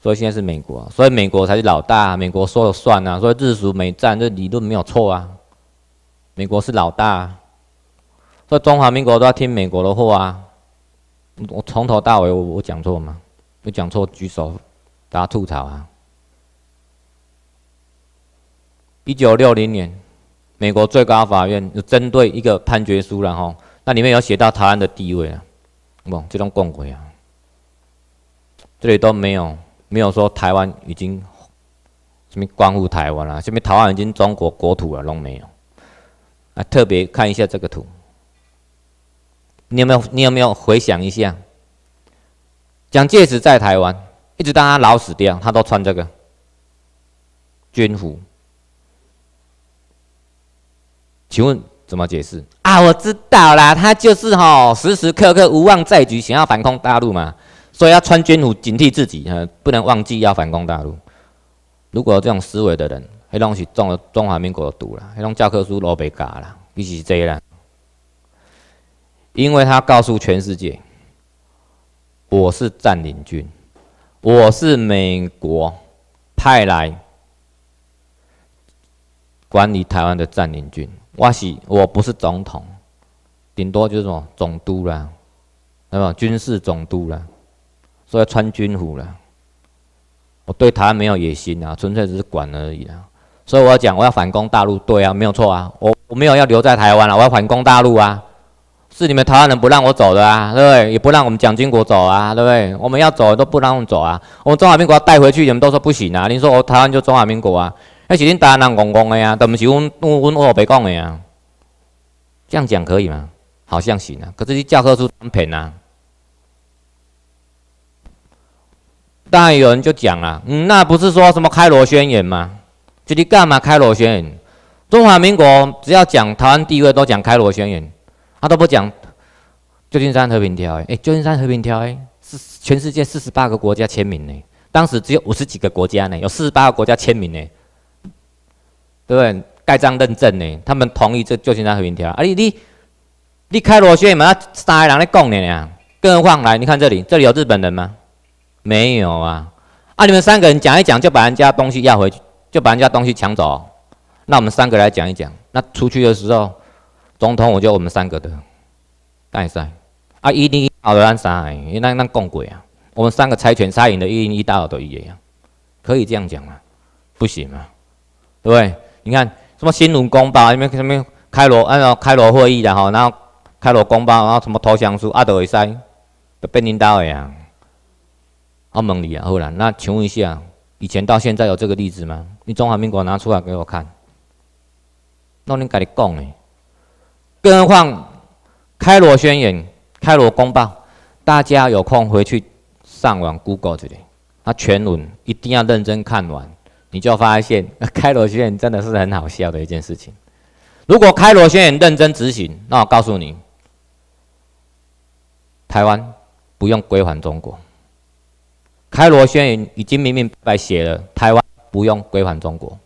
所以现在是美国，所以美国才是老大，啊，美国说了算啊。所以日属美占这理论没有错啊，美国是老大。啊。说中华民国都要听美国的话啊！我从头到尾，我我讲错吗？有讲错举手，大家吐槽啊！一九六零年，美国最高法院就针对一个判决书，然后那里面有写到台湾的地位啊，不，这种共鬼啊，这里都没有，没有说台湾已经什么光复台湾了，什么台湾已经中国国土了，都没有啊。特别看一下这个图。你有没有？你有没有回想一下？蒋介石在台湾，一直到他老死掉，他都穿这个军服。请问怎么解释？啊，我知道啦，他就是吼，时时刻刻无望在局，想要反攻大陆嘛，所以要穿军服警惕自己，呃，不能忘记要反攻大陆。如果这种思维的人，黑龙是中了中华民国的毒了，黑龙教科书都白教了，必须是这样。因为他告诉全世界：“我是占领军，我是美国派来管理台湾的占领军。我是我不是总统，顶多就是什么总督啦，那么军事总督啦，所以穿军服啦。我对台湾没有野心啊，纯粹只是管而已啊。所以我要讲，我要反攻大陆，对啊，没有错啊。我我没有要留在台湾了，我要反攻大陆啊。”是你们台湾人不让我走的啊，对不对？也不让我们蒋经国走啊，对不对？我们要走都不让我们走啊。我们中华民国要带回去，你们都说不行啊。你说我台湾就中华民国啊，那是恁台湾人讲讲的呀，都不是阮阮阮老爸讲的呀。这样讲可以吗？好像行啊，可是你教科书品啊。当然有人就讲了，嗯，那不是说什么开罗宣言吗？就你干嘛开罗宣言？中华民国只要讲台湾地位，都讲开罗宣言。他都不讲《旧金山和平条约》。哎，《旧金山和平条约》是全世界四十八个国家签名呢，当时只有五十几个国家呢，有四十八个国家签名呢，对不对？盖章认证呢，他们同意这《旧金山和平条约》。哎，你你开罗宣言嘛，三个人来讲呢，呀。更何况来，你看这里，这里有日本人吗？没有啊。啊，你们三个人讲一讲，就把人家东西要回去，就把人家东西抢走。那我们三个来讲一讲。那出去的时候。总统，我就我们三个的，干赛，啊，一零咱三个，因为咱咱共鬼啊！我们三个猜拳猜赢的，一零一到的都一样，可以这样讲吗？不行啊，对不对？你看什么新闻公报，什么什么开罗，啊、后开罗会议的哈，然后开罗公报，然后什么投降书，阿都会赛，都变领导的呀。我问你啊，好啦，那请问一下，以前到现在有这个例子吗？你中华民国拿出来给我看，那恁家的讲呢？更何况《开罗宣言》《开罗公报》，大家有空回去上网 Google，这里它全文一定要认真看完，你就发现《*laughs* 开罗宣言》真的是很好笑的一件事情。如果《开罗宣言》认真执行，那我告诉你，台湾不用归还中国，《开罗宣言》已经明明白白写了，台湾不用归还中国。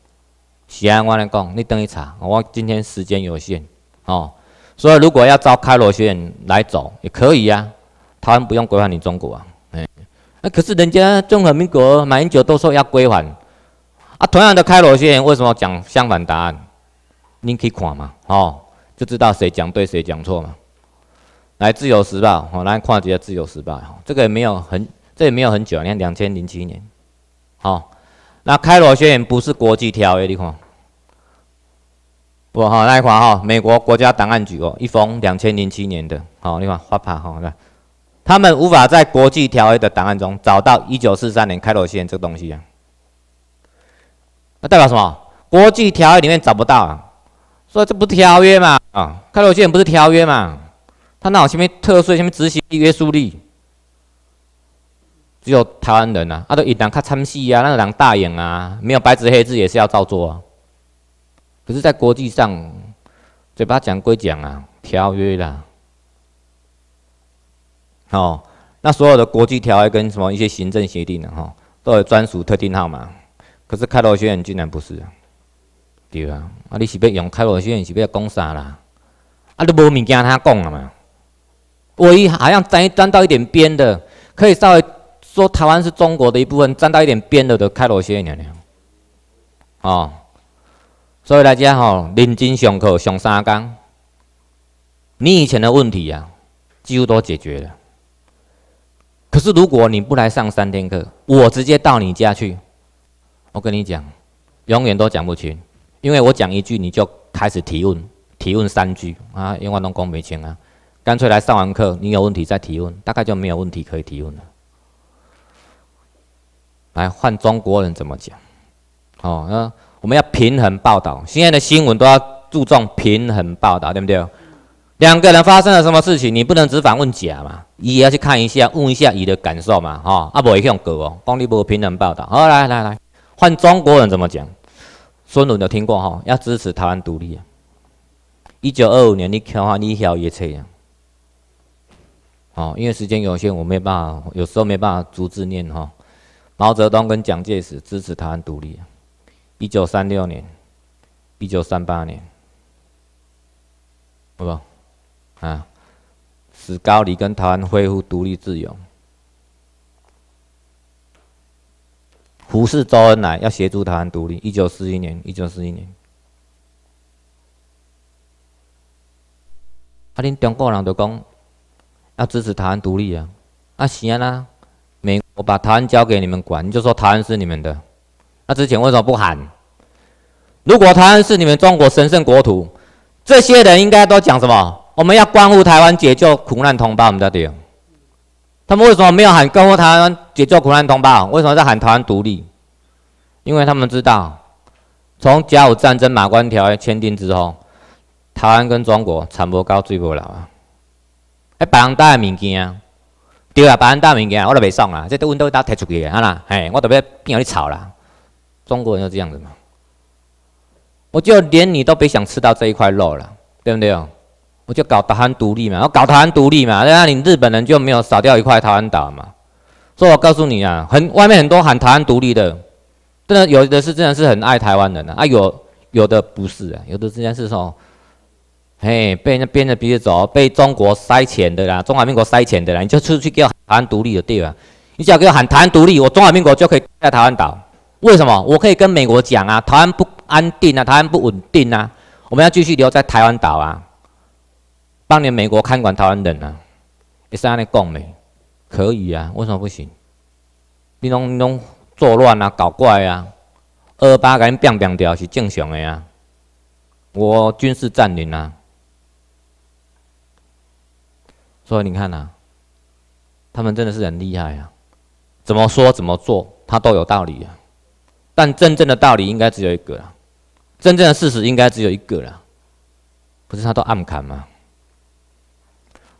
安我来讲，你等于查我今天时间有限哦。所以，如果要招开罗学员来走，也可以呀。他们不用归还你中国啊，哎，那可是人家中华民国马英久都说要归还啊。同样的开罗学院为什么讲相反答案？您可以看嘛，哦，就知道谁讲对谁讲错嘛。来自由时报，哦，来看一下自由时报，哦，这个也没有很，这也没有很久你看两千零七年，好，那开罗宣言不是国际条约，你看。不好那一款哈，美国国家档案局哦，一封两千零七年的，好，你看花盘哈，他们无法在国际条约的档案中找到一九四三年开罗宪这个东西啊，那代表什么？国际条约里面找不到，所以这不条约嘛，啊，开罗宪不是条约嘛，他那什么特殊什么执行力约束力，只有台湾人啊，啊，都一人看参戏啊，那个人大眼啊，没有白纸黑字也是要照做。啊。可是，在国际上，嘴巴讲归讲啊，条约啦，哦，那所有的国际条约跟什么一些行政协定的哈，都有专属特定号码。可是开罗宣言竟然不是，对啊，啊你是不是用开罗宣言是不是要攻啥啦？啊你无物件他讲了嘛？我一好像沾沾占到一点边的，可以稍微说台湾是中国的一部分，占到一点边的的开罗宣言呢？哦。所以大家吼，认真上课上三天，你以前的问题啊，几乎都解决了。可是如果你不来上三天课，我直接到你家去，我跟你讲，永远都讲不清，因为我讲一句你就开始提问，提问三句啊，因为我老公没钱啊，干脆来上完课，你有问题再提问，大概就没有问题可以提问了。来换中国人怎么讲？哦，嗯。我们要平衡报道，现在的新闻都要注重平衡报道，对不对？两个人发生了什么事情，你不能只反问甲嘛，也要去看一下，问一下乙的感受嘛，吼，啊，不会这狗哦，讲你不平衡报道。好，来来来，换中国人怎么讲？孙文有听过哈，要支持台湾独立。一九二五年，你看啊，你小也这啊，哦，因为时间有限，我没办法，有时候没办法逐字念哈。毛泽东跟蒋介石支持台湾独立。一九三六年、一九三八年，不啊，使高丽跟台湾恢复独立自由。服持周恩来要协助台湾独立。一九四一年、一九四一年，啊，恁中国人就讲要支持台湾独立啊，啊，行啊，美，我把台湾交给你们管，你就说台湾是你们的。那之前为什么不喊？如果台湾是你们中国神圣国土，这些人应该都讲什么？我们要关乎台湾，解救苦难同胞，我们得的。他们为什么没有喊关乎台湾，解救苦难同胞？为什么在喊台湾独立？因为他们知道，从甲午战争、马关条约签订之后，台湾跟中国惨播到最不了啊！哎，白人带物件，对啊，白人带物件，我都袂爽啦，即都运到呾摕出去，啊啦，嘿，我特别变有去吵啦。中国人就这样子嘛，我就连你都别想吃到这一块肉了，对不对哦？我就搞台湾独立嘛，我搞台湾独立嘛，那你日本人就没有少掉一块台湾岛嘛。所以我告诉你啊，很外面很多喊台湾独立的，真的有的是，真的是很爱台湾人啊。啊，有有的不是啊，有的之前是说，嘿，被家编的鼻子走，被中国塞钱的啦，中华民国塞钱的啦，你就出去叫喊独立的对吧？你只要我喊台湾独立，我中华民国就可以在台湾岛。为什么我可以跟美国讲啊？台湾不安定啊，台湾不稳定啊，我们要继续留在台湾岛啊，帮你美国看管台湾人啊，一直安尼讲的，可以啊？为什么不行？你弄弄作乱啊，搞怪啊，二八跟兵变掉是正常的啊，我军事占领啊，所以你看呐，他们真的是很厉害啊，怎么说怎么做，他都有道理啊。但真正的道理应该只有一个啦，真正的事实应该只有一个了，不是他都暗砍吗？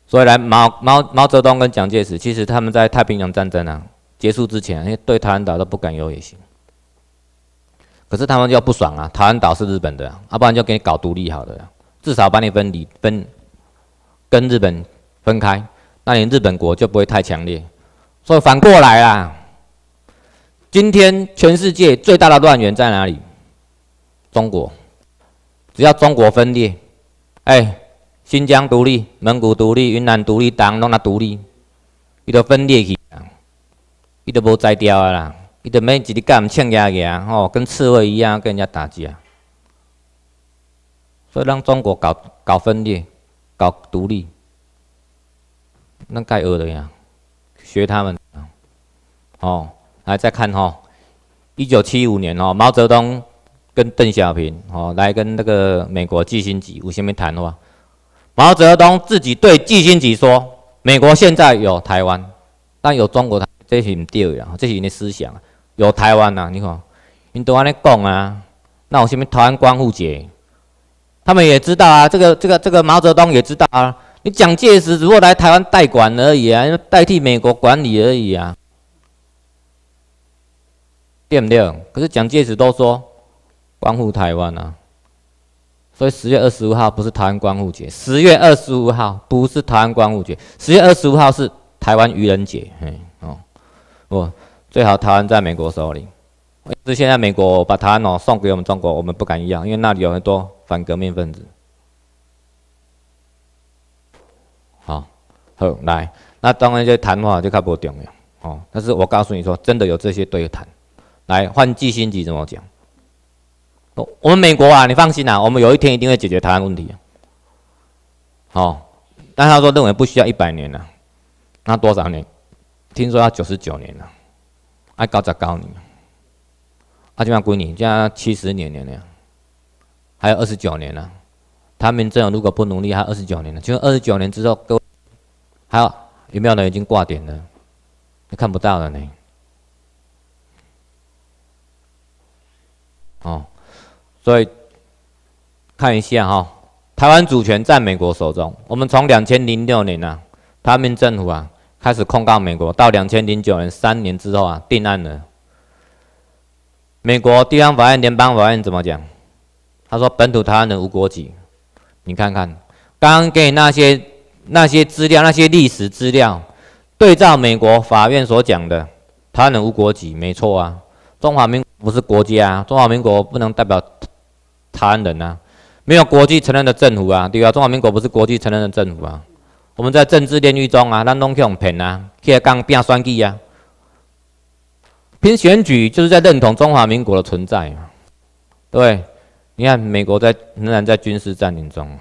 所以，来毛毛毛泽东跟蒋介石，其实他们在太平洋战争啊结束之前，对台湾岛都不敢有野心。可是他们就不爽啊，台湾岛是日本的，要不然就给你搞独立好了，至少把你分离分跟日本分开，那你日本国就不会太强烈。所以反过来啊。今天全世界最大的乱源在哪里？中国，只要中国分裂，哎，新疆独立、蒙古独立、云南独立，党弄哪独立？伊都分裂去伊都无掉调啦！伊都每一日干唔抢牙吼，跟刺猬一样跟人家打架。所以，让中国搞搞分裂、搞独立，那该恶的呀？学他们哦。来再看哈，一九七五年哦，毛泽东跟邓小平哦，来跟那个美国基辛吉有什么谈话？毛泽东自己对基辛吉说：“美国现在有台湾，但有中国台，这是唔对的，这是你的思想啊。有台湾呐，你看，你都安尼讲啊，那我什么台湾光复节，他们也知道啊，这个这个这个毛泽东也知道啊。你蒋介石只不过来台湾代管而已啊，代替美国管理而已啊。”变不可是蒋介石都说光复台湾啊，所以十月二十五号不是台湾光复节，十月二十五号不是台湾光复节，十月二十五号是台湾愚人节，嗯哦，我最好台湾在美国手里，可是现在美国把台湾哦送给我们中国，我们不敢要，因为那里有很多反革命分子。好，好来，那当然就谈话就看不重要哦，但是我告诉你说，真的有这些对谈。来换巨星级怎么讲？我们美国啊，你放心啊，我们有一天一定会解决台湾问题。好，但他说认为不需要一百年了，那多少年？听说要九十九年了，爱高则高你，那就按归你，加七十年年了，还有二十九年了。他们这样如果不努力，还有二十九年了，就是二十九年之后都还有有没有人已经挂点了？看不到了呢。哦，所以看一下哈，台湾主权在美国手中。我们从两千零六年啊，台湾政府啊开始控告美国，到两千零九年三年之后啊定案了。美国地方法院、联邦法院怎么讲？他说本土台湾人无国籍。你看看刚刚给你那些那些资料、那些历史资料，对照美国法院所讲的，台湾人无国籍没错啊，中华民。不是国家，中华民国不能代表台湾人啊！没有国际承认的政府啊，对啊，中华民国不是国际承认的政府啊！我们在政治炼狱中啊，那弄这种骗啊，去讲变选举啊，凭选举就是在认同中华民国的存在啊！对，你看美国在仍然在军事占领中，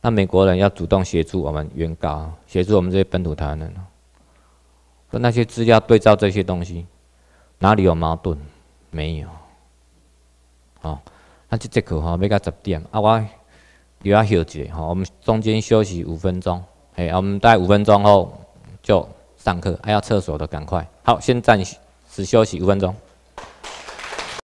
那美国人要主动协助我们原告，协助我们这些本土台湾人，跟那些资料对照这些东西，哪里有矛盾？没有，好，那这节课吼要到十点，啊，我又要休息吼，我们中间休息五分钟，嘿，我们待五分钟后就上课，还要厕所的赶快，好，先暂时休息五分钟。